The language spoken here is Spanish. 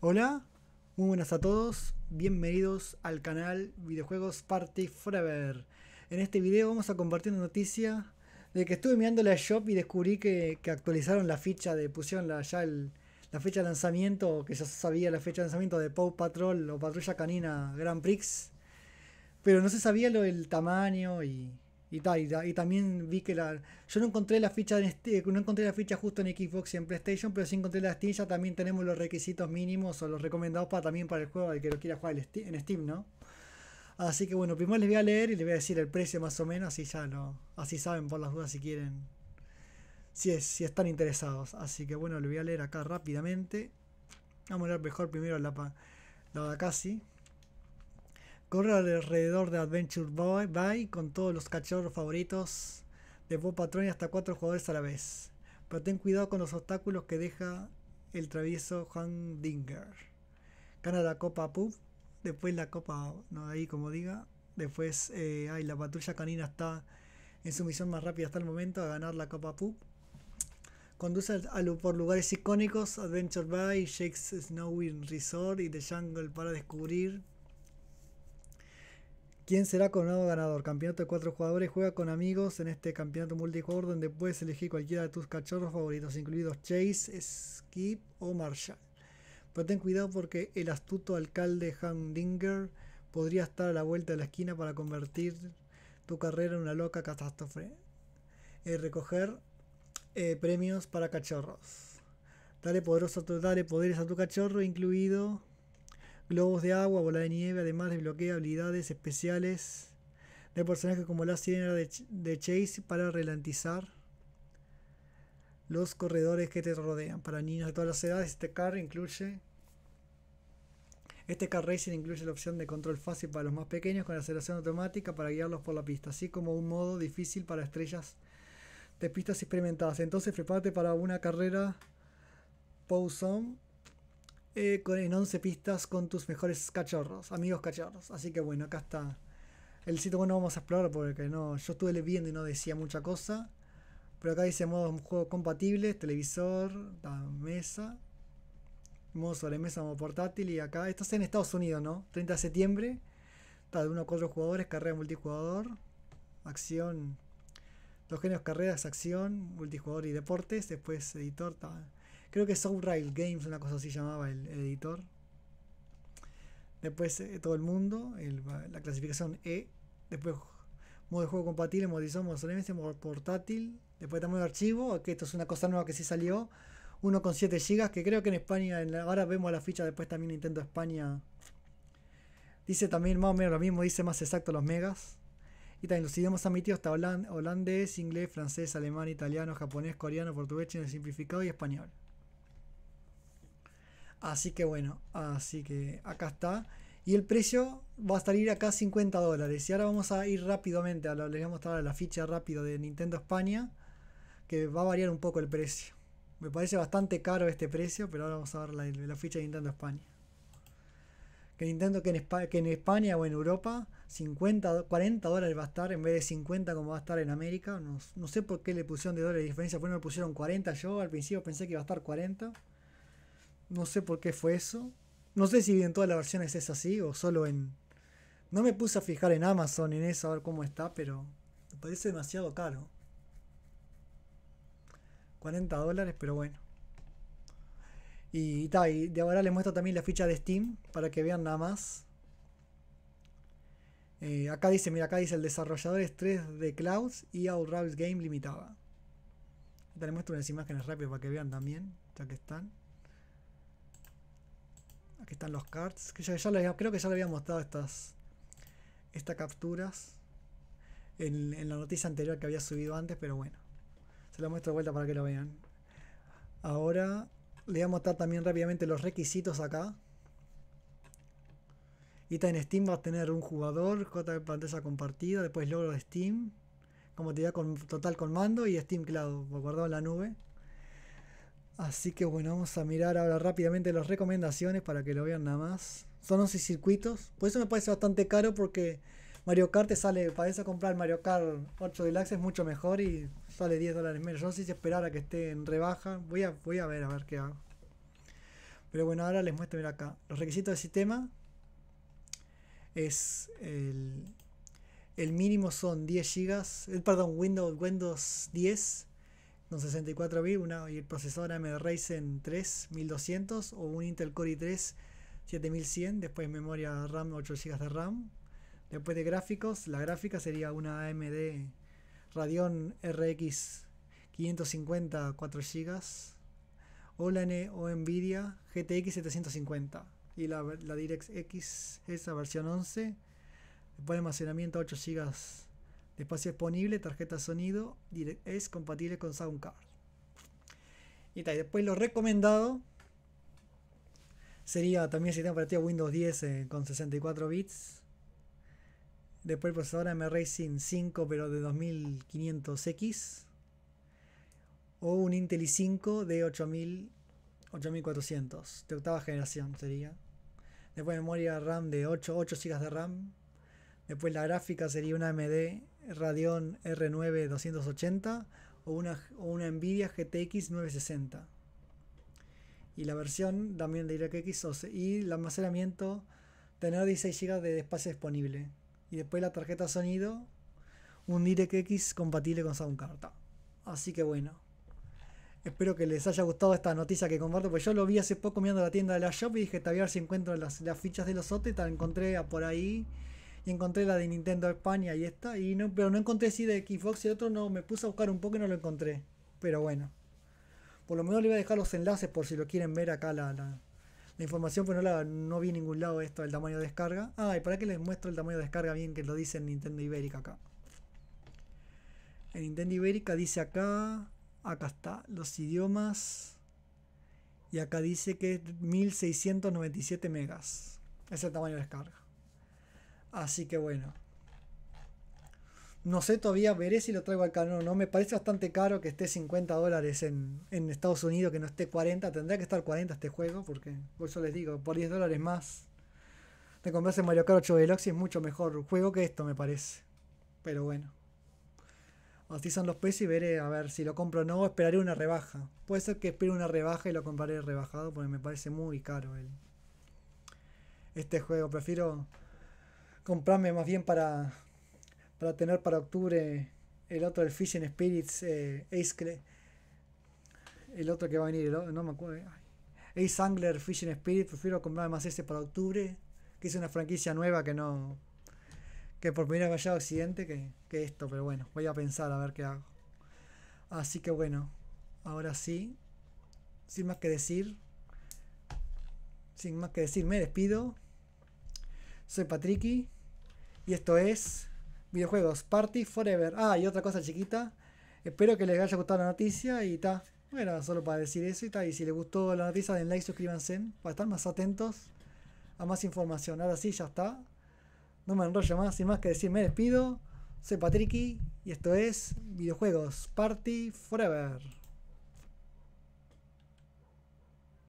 Hola, muy buenas a todos, bienvenidos al canal Videojuegos Party Forever. En este video vamos a compartir una noticia de que estuve mirando la shop y descubrí que, actualizaron la ficha de, pusieron la, ya la fecha de lanzamiento, que ya sabía la fecha de lanzamiento de Pow Patrol o Patrulla Canina Grand Prix, pero no se sabía lo del tamaño y, y, también vi que la. Yo no encontré la ficha en este, no encontré la ficha justo en Xbox y en PlayStation, pero sí encontré la Steam. Ya también tenemos los requisitos mínimos o los recomendados para también para el juego del que lo quiera jugar en Steam, ¿no? Así que bueno, primero les voy a leer y les voy a decir el precio más o menos, así ya no Así saben por las dudas si quieren. Si, es, si están interesados. Así que bueno, les voy a leer acá rápidamente. Vamos a leer mejor primero la, la de acá, Corre alrededor de Adventure Bay con todos los cachorros favoritos de Bob Patrón y hasta cuatro jugadores a la vez. Pero ten cuidado con los obstáculos que deja el travieso Juan Dinger. Gana la Copa Pub, después la Copa, no ahí como diga. Después, eh, ay, la patrulla canina está en su misión más rápida hasta el momento a ganar la Copa Pub. Conduce a, por lugares icónicos, Adventure Bay, Jake's Snowy Resort y The Jungle para descubrir ¿Quién será coronado ganador? Campeonato de cuatro jugadores. Juega con amigos en este campeonato multijugador donde puedes elegir cualquiera de tus cachorros favoritos, incluidos Chase, Skip o Marshall. Pero ten cuidado porque el astuto alcalde Handinger podría estar a la vuelta de la esquina para convertir tu carrera en una loca catástrofe. Eh, recoger eh, premios para cachorros. Dale, poderoso, dale poderes a tu cachorro, incluido globos de agua, bola de nieve, además desbloquea habilidades especiales de personajes como la sirena de, Chase para ralentizar los corredores que te rodean. Para niños de todas las edades, este car incluye. Este car racing incluye la opción de control fácil para los más pequeños con aceleración automática para guiarlos por la pista, así como un modo difícil para estrellas de pistas experimentadas. Entonces prepárate para una carrera on eh, con, en 11 pistas con tus mejores cachorros, amigos cachorros. Así que bueno, acá está el sitio bueno vamos a explorar porque no, yo estuve viendo y no decía mucha cosa. Pero acá dice modo juego compatibles, televisor, mesa, modo sobre mesa, modo portátil y acá, esto es en Estados Unidos, ¿no? 30 de septiembre, está de 1 a 4 jugadores, carrera multijugador, acción, los géneros carreras, acción, multijugador y deportes, después editor, está Creo que Rail Games, una cosa así llamaba el, editor. Después eh, todo el mundo, la clasificación E. Después modo de juego compatible, modizón, modo modo portátil. Después también el archivo, que esto es una cosa nueva que sí salió. 1.7 GB, que creo que en España, ahora vemos la ficha, después también Nintendo España. Dice también más o menos lo mismo, dice más exacto los megas. Y también los idiomas admitidos hasta holandés, inglés, francés, alemán, italiano, japonés, coreano, portugués, chino simplificado y español. Así que bueno, así que acá está. Y el precio va a salir acá 50 dólares. Y ahora vamos a ir rápidamente, a la, les voy a mostrar la ficha rápido de Nintendo España, que va a variar un poco el precio. Me parece bastante caro este precio, pero ahora vamos a ver la, la ficha de Nintendo España. Que Nintendo que en, España, o en Europa 50, 40 dólares va a estar en vez de 50 como va a estar en América. No, sé por qué le pusieron de dólares diferencia. no me pusieron 40 yo. Al principio pensé que iba a estar 40. No sé por qué fue eso. No sé si en todas las versiones es así o solo en... No me puse a fijar en Amazon en eso a ver cómo está, pero me parece demasiado caro. 40 dólares, pero bueno. Y, ta, y de ahora les muestro también la ficha de Steam para que vean nada más. Eh, acá dice, mira, acá dice el desarrollador es 3 de Clouds y Outrails Game Limitada. les muestro unas imágenes rápidas para que vean también, ya que están están los cards. Que ya, creo que ya le había mostrado estas, estas capturas en, la noticia anterior que había subido antes, pero bueno. Se la muestro de vuelta para que lo vean. Ahora le voy a mostrar también rápidamente los requisitos acá. Y en Steam va a tener un jugador, J de pantalla compartida, después logro de Steam, como te con, total con mando y Steam Cloud, guardado en la nube. Así que bueno, vamos a mirar ahora rápidamente las recomendaciones para que lo vean nada más. Son 11 circuitos. Por eso me parece bastante caro porque Mario Kart te sale, para eso comprar Mario Kart 8 Deluxe es mucho mejor y sale 10 dólares menos. Yo no sé si esperar a que esté en rebaja. Voy a, voy a ver a ver qué hago. Pero bueno, ahora les muestro, mira acá. Los requisitos del sistema es el, mínimo son 10 GB, eh, perdón, Windows, Windows 10 un 64 bits una, y el procesador AMD Ryzen 3 1200 o un Intel Core i3 7100. Después memoria RAM 8 GB de RAM. Después de gráficos, la gráfica sería una AMD Radeon RX 550 4 GB. O, la o Nvidia GTX 750 y la, la X esa versión 11 después de almacenamiento 8 GB Espacio disponible, tarjeta sonido, es compatible con Soundcard. Y, tal, y después lo recomendado sería también el sistema operativo Windows 10 eh, con 64 bits. Después el procesador M Racing 5 pero de 2500X. O un Intel i5 de 8400. De octava generación sería. Después memoria RAM de 8, 8 GB de RAM. Después la gráfica sería una AMD Radeon R9 280 o una, una Nvidia GTX 960. Y la versión también de DirectX y el almacenamiento tener 16 GB de espacio disponible. Y después la tarjeta sonido, un DirectX compatible con Soundcard. Así que bueno. Espero que les haya gustado esta noticia que comparto, pues yo lo vi hace poco mirando la tienda de la shop y dije, a ver si encuentro las, fichas de los OTE, tal encontré por ahí y encontré la de Nintendo España y esta, y no, pero no encontré si de Xbox y otro, no, me puse a buscar un poco y no lo encontré. Pero bueno. Por lo menos le voy a dejar los enlaces por si lo quieren ver acá la, información, pues no, la, no vi en ningún lado esto del tamaño de descarga. Ah, y para que les muestro el tamaño de descarga bien que lo dice Nintendo Ibérica acá. En Nintendo Ibérica dice acá, acá está, los idiomas. Y acá dice que es 1697 megas. Es el tamaño de descarga. Así que bueno. No sé, todavía veré si lo traigo al canal no. Me parece bastante caro que esté 50 dólares en, Estados Unidos, que no esté 40. Tendría que estar 40 este juego, porque por eso les digo, por 10 dólares más te compras Mario Kart 8 Deluxe es mucho mejor juego que esto, me parece. Pero bueno. Así son los pesos y veré a ver si lo compro o no. Esperaré una rebaja. Puede ser que espere una rebaja y lo compraré rebajado, porque me parece muy caro el, este juego. Prefiero comprarme más bien para, para tener para octubre el otro, el Fishing Spirits eh, Ace, el otro que va a venir, no me acuerdo. Eh, Ace Angler Fishing Spirit, prefiero comprarme más ese para octubre, que es una franquicia nueva que no. que por primera vez vaya accidente Occidente que, que esto, pero bueno, voy a pensar a ver qué hago. Así que bueno, ahora sí, sin más que decir, sin más que decir, me despido. Soy Patricky. Y esto es videojuegos, Party Forever. Ah, y otra cosa chiquita. Espero que les haya gustado la noticia y está. Bueno, solo para decir eso y ta. Y si les gustó la noticia, den like, suscríbanse para estar más atentos a más información. Ahora sí, ya está. No me enrollo más, sin más que decir, me despido. Soy Patricky y esto es Videojuegos Party Forever.